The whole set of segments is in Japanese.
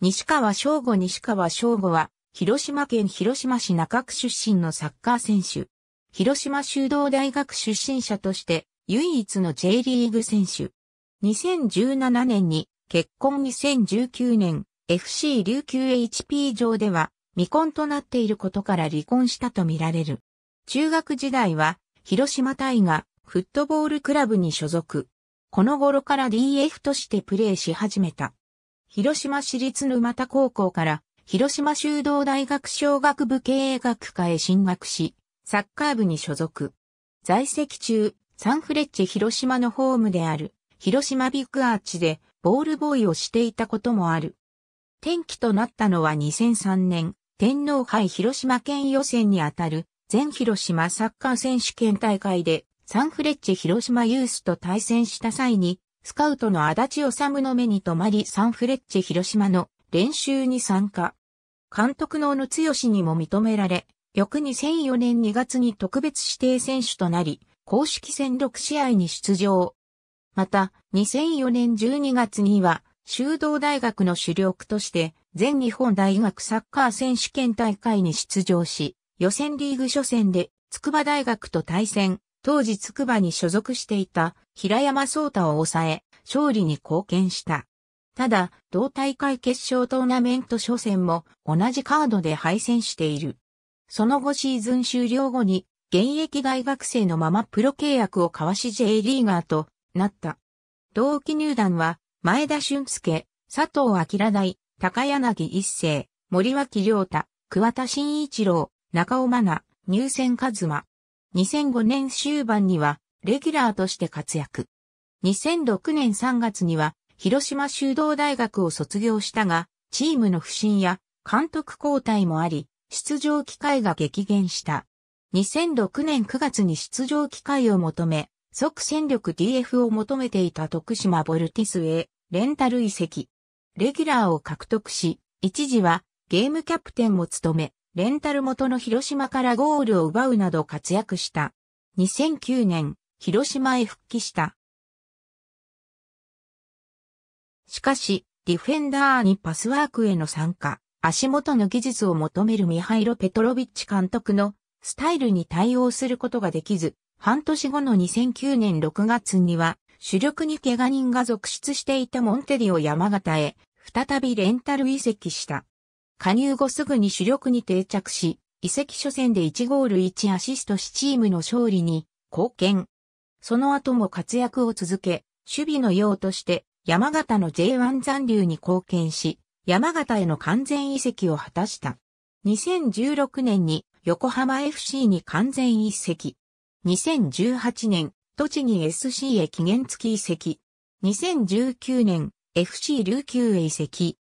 西川翔吾西川翔吾は、広島県広島市中区出身のサッカー選手。広島修道大学出身者として、唯一の J リーグ選手。2017年に、結婚2019年、FC 琉球 HP 上では、未婚となっていることから離婚したとみられる。中学時代は、広島大河、フットボールクラブに所属。この頃から DF としてプレーし始めた。広島市立沼田高校から、広島修道大学商学部経営学科へ進学し、サッカー部に所属。在籍中、サンフレッチェ広島のホームである、広島ビッグアーチで、ボールボーイをしていたこともある。転機となったのは2003年、天皇杯広島県予選にあたる、全広島サッカー選手権大会で、サンフレッチェ広島ユースと対戦した際に、スカウトの足立治の目に留まりサンフレッチェ広島の練習に参加。監督の小野剛にも認められ、翌2004年2月に特別指定選手となり、公式戦6試合に出場。また、2004年12月には、修道大学の主力として、全日本大学サッカー選手権大会に出場し、予選リーグ初戦で、筑波大学と対戦。当時筑波に所属していた平山壮太を抑え、勝利に貢献した。ただ、同大会決勝トーナメント初戦も同じカードで敗戦している。その後シーズン終了後に、現役大学生のままプロ契約を交わし J リーガーとなった。同期入団は、前田俊介、佐藤明大、高柳一世、森脇良太、桑田慎一郎、中尾真奈、入選和馬。2005年終盤には、レギュラーとして活躍。2006年3月には、広島修道大学を卒業したが、チームの不振や監督交代もあり、出場機会が激減した。2006年9月に出場機会を求め、即戦力 DF を求めていた徳島ボルティスへ、レンタル移籍。レギュラーを獲得し、一時はゲームキャプテンも務め、レンタル元の広島からゴールを奪うなど活躍した。2009年、広島へ復帰した。しかし、ディフェンダーにパスワークへの参加、足元の技術を求めるミハイロ・ペトロビッチ監督のスタイルに対応することができず、半年後の2009年6月には、主力に怪我人が続出していたモンテディを山形へ、再びレンタル移籍した。加入後すぐに主力に定着し、移籍初戦で1ゴール1アシストしチームの勝利に貢献。その後も活躍を続け、守備の用として山形の J1 残留に貢献し、山形への完全移籍を果たした。2016年に横浜 FC に完全移籍。2018年、栃木 SC へ期限付き移籍。2019年、FC 琉球へ移籍。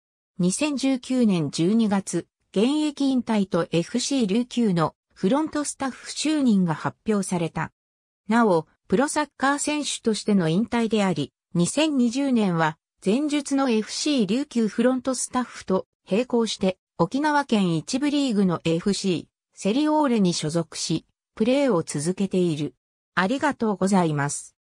2019年12月、現役引退と FC 琉球のフロントスタッフ就任が発表された。なお、プロサッカー選手としての引退であり、2020年は前述の FC 琉球フロントスタッフと並行して沖縄県一部リーグの FC セリオーレに所属し、プレーを続けている。ありがとうございます。